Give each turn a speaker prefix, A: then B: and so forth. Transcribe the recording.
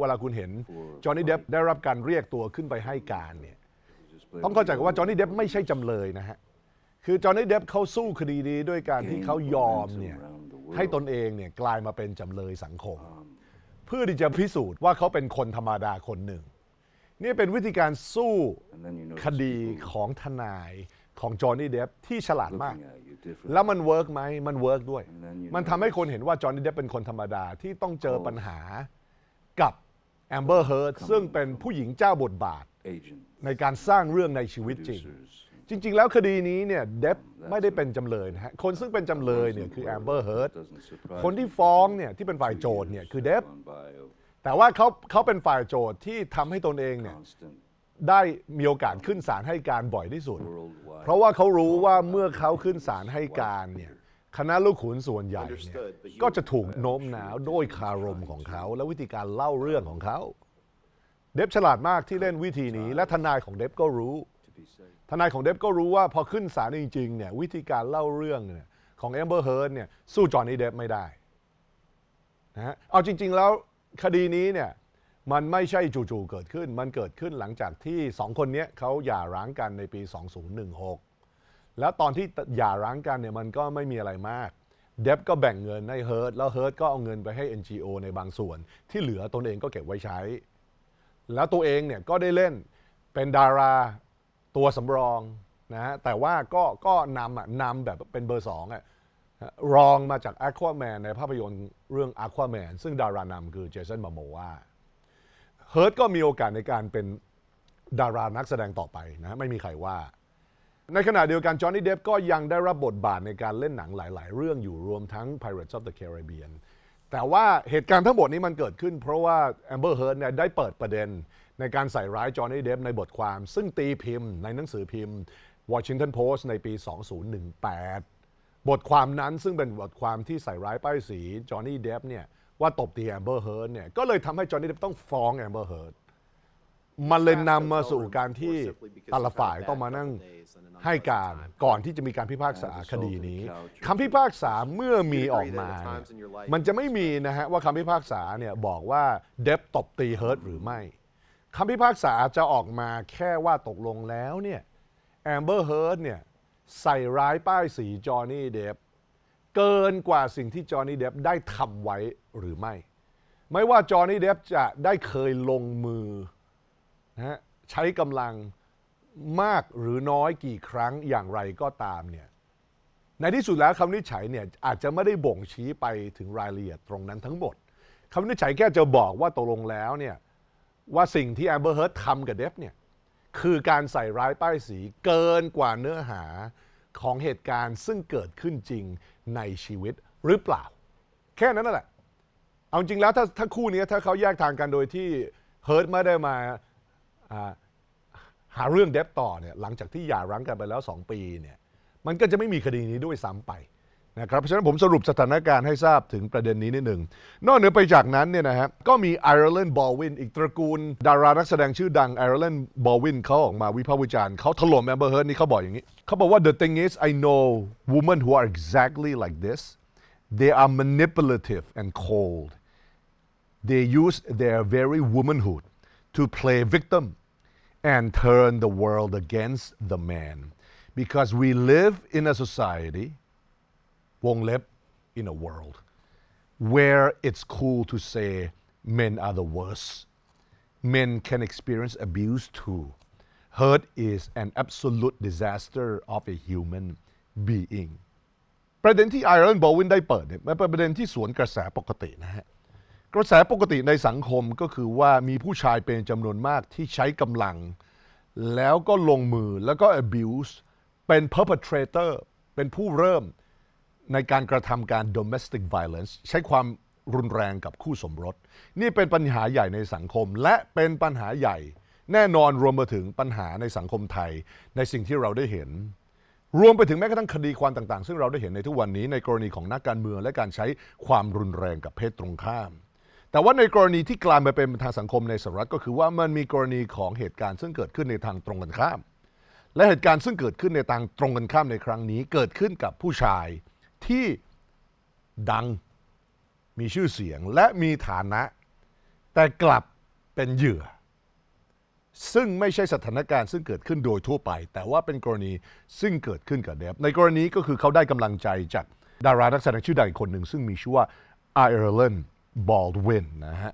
A: เวลาคุณเห็นจอห์นนี่เดฟได้รับการเรียกตัวขึ้นไปให้การเนี่ยต้องเข้าใจว่าจอห์นนี่เดฟไม่ใช่จำเลยนะฮะ คือจอห์นนี่เดฟเขาสู้คดีนี้ด้วยการที่เขายอมเนี่ยให้ตนเองเนี่ยกลายมาเป็นจำเลยสังคม เพื่อที่จะพิสูจน์ว่าเขาเป็นคนธรรมดาคนหนึ่ง นี่เป็นวิธีการสู้คดีของทนายของจอห์นนี่เดฟที่ฉลาดมาก แล้วมันเวิร์กไหมมันเวิร์กด้วยมันทำให้คนเห็นว่าจอห์นนี่เดฟเป็นคนธรรมดาที่ต้องเจอปัญหาแอมเบอร์เฮิร์ตซึ่งเป็นผู้หญิงเจ้าบทบาทในการสร้างเรื่องในชีวิตจริง จริงๆแล้วคดีนี้เนี่ยเดฟไม่ได้เป็นจำเลยนะฮะคนซึ่งเป็นจำเลยเนี่ยคือแอมเบอร์เฮิร์ตคนที่ฟ้องเนี่ยที่เป็นฝ่ายโจทย์เนี่ยคือเดฟแต่ว่าเขาเขาเป็น ฝ่ายโจทย์ที่ทำให้ตนเองเนี่ยได้มีโอกาสขึ้นศาลให้การบ่อยที่สุด เพราะว่าเขารู้ว่าเมื่อเขาขึ้นศาลให้การเนี่ยคณะลูกขุนส่วนใหญ่เนี่ยก็จะถูกโน้มน้าวด้วยคารมของเขา และวิธีการเล่าเรื่องของเขา เดฟฉลาดมากที่เล่นวิธีนี้ และทนายของเดฟก็รู้ ทนายของเดฟก็รู้ว่าพอขึ้นศาลจริงๆเนี่ยวิธีการเล่าเรื่องเนี่ยของแอมเบอร์เฮิร์เนี่ยสู้จอห์นนี่เดฟไม่ได้นะฮะเอาจริง ๆ แล้วคดีนี้เนี่ยมันไม่ใช่จู่ๆเกิดขึ้น มันเกิดขึ้นหลังจากที่สองคนนี้เขาหย่าร้างกันในปี 2016แล้วตอนที่หย่าร้างกันเนี่ยมันก็ไม่มีอะไรมาก เดฟก็แบ่งเงินให้เฮิร์ตแล้วเฮิร์ตก็เอาเงินไปให้ NGO ในบางส่วน ที่เหลือตนเองก็เก็บไว้ใช้ แล้วตัวเองเนี่ยก็ได้เล่นเป็นดาราตัวสำรองนะฮะแต่ว่าก็ก็นำอ่ะนำแบบเป็นเบอร์สองอ่ะรองมาจาก Aquaman ในภาพยนตร์เรื่อง Aquaman ซึ่งดารานำคือเจสันมาโมวาเฮิร์ตก็มีโอกาสในการเป็นดารานักแสดงต่อไปนะไม่มีใครว่าในขณะเดียวกันจอห์นนี่เดฟก็ยังได้รับบทบาทในการเล่นหนังหลาย ๆ เรื่องอยู่รวมทั้ง Pirates of the Caribbean แต่ว่าเหตุการณ์ทั้งหมดนี้มันเกิดขึ้นเพราะว่าแอมเบอร์เฮิร์เนี่ยได้เปิดประเด็นในการใส่ร้ายจอห์นนี่เดฟในบทความ ซึ่งตีพิมพ์ในหนังสือพิมพ์ Washington Post ในปี 2018 บทความนั้นซึ่งเป็นบทความที่ใส่ร้ายป้ายสีจอห์นนี่เดฟเนี่ยว่าตบตีแอมเบอร์เฮิร์ดเนี่ยก็เลยทำให้จอห์นนี่เดฟต้องฟ้องแอมเบอร์เฮิร์ดมันเลยนำมาสู่การที่แต่ละฝ่ายต้องมานั่งให้การก่อนที่จะมีการพิพากษาคดีนี้คำพิพากษาเมื่อมีออกมา มันจะไม่มีนะฮะว่าคำพิพากษาเนี่ย บอกว่าเดฟตบตีเฮิร์ตหรือไม่คำพิพากษาจะออกมาแค่ว่าตกลงแล้วเนี่ยแอมเบอร์เฮิร์ตเนี่ยใส่ร้ายป้ายสีจอห์นนี่เดฟเกินกว่าสิ่งที่จอห์นนี่เดฟได้ทำไว้หรือไม่ ไม่ว่าจอห์นนี่เดฟจะได้เคยลงมือนะใช้กำลังมากหรือน้อยกี่ครั้งอย่างไรก็ตามเนี่ยในที่สุดแล้วคำนิชฉัยเนี่ยอาจจะไม่ได้บ่งชี้ไปถึงรายละเอียดตรงนั้นทั้งหมดคำนิชฉัยแค่จะบอกว่าตกลงแล้วเนี่ยว่าสิ่งที่แอมเบอร์เฮิร์ตทำกับเดฟเนี่ยคือการใส่ร้ายป้ายสีเกินกว่าเนื้อหาของเหตุการณ์ซึ่งเกิดขึ้นจริงในชีวิตหรือเปล่า แค่นั้นแหละ เอาจริงแล้วถ้าถ้าคู่นี้ถ้าเขาแยกทางกันโดยที่เฮิร์ตไม่ได้มาหาเรื่องเดฟต่อเนี่ยหลังจากที่หย่าร้างกันไปแล้ว 2 ปีเนี่ยมันก็จะไม่มีคดีนี้ด้วยซ้ำไป นะครับเพราะฉะนั้นผมสรุปสถานการณ์ให้ทราบถึงประเด็นนี้นิดหนึ่งนอกเหนือไปจากนั้นเนี่ยนะฮะก็มีไอร์แลนด์บอลวินอีกตระกูล ดารานักแสดงชื่อดังไอร์แลนด์บอลวินเขาออกมาวิพากษ์วิจารณ์เขาถล่มแอมเบอร์เฮิร์นี่เขาบอกอย่างนี้ เขาบอกว่า the thing is I know women who are exactly like this they are manipulative and cold they use their very womanhood to play victim and turn the world against the man because we live in a society, won't live in a world, where it's cool to say men are the worst. Men can experience abuse too. Hurt is an absolute disaster of a human being ประเด็นที่ไอรอนบอลวินได้เปิดเนี่ยเป็นประเด็นที่สวนกระแสปกติ นะฮะกระแสปกติในสังคมก็คือว่ามีผู้ชายเป็นจำนวนมากที่ใช้กำลัง แล้วก็ลงมือแล้วก็ abuse เป็น perpetrator เป็นผู้เริ่มในการกระทำการ domestic violence ใช้ความรุนแรงกับคู่สมรส นี่เป็นปัญหาใหญ่ในสังคมและเป็นปัญหาใหญ่ แน่นอนรวมไปถึงปัญหาในสังคมไทย ในสิ่งที่เราได้เห็น รวมไปถึงแม้กระทั่งคดีความต่างๆ ซึ่งเราได้เห็นในทุกวันนี้ในกรณีของนักการเมืองและการใช้ความรุนแรงกับเพศตรงข้ามแต่ว่าในกรณีที่กลายมาเป็นทางสังคมในสหรัฐก็คือว่ามันมีกรณีของเหตุการณ์ซึ่งเกิดขึ้นในทางตรงกันข้าม และเหตุการณ์ซึ่งเกิดขึ้นในทางตรงกันข้ามในครั้งนี้เกิดขึ้นกับผู้ชายที่ดังมีชื่อเสียงและมีฐานะ แต่กลับเป็นเหยื่อ ซึ่งไม่ใช่สถานการณ์ซึ่งเกิดขึ้นโดยทั่วไป แต่ว่าเป็นกรณีซึ่งเกิดขึ้นกับเดฟในกรณีก็คือเขาได้กำลังใจจากดารานักแสดงชื่อดังคนหนึ่งซึ่งมีชื่อว่าไอร์แลนด์ Baldwin นะฮะ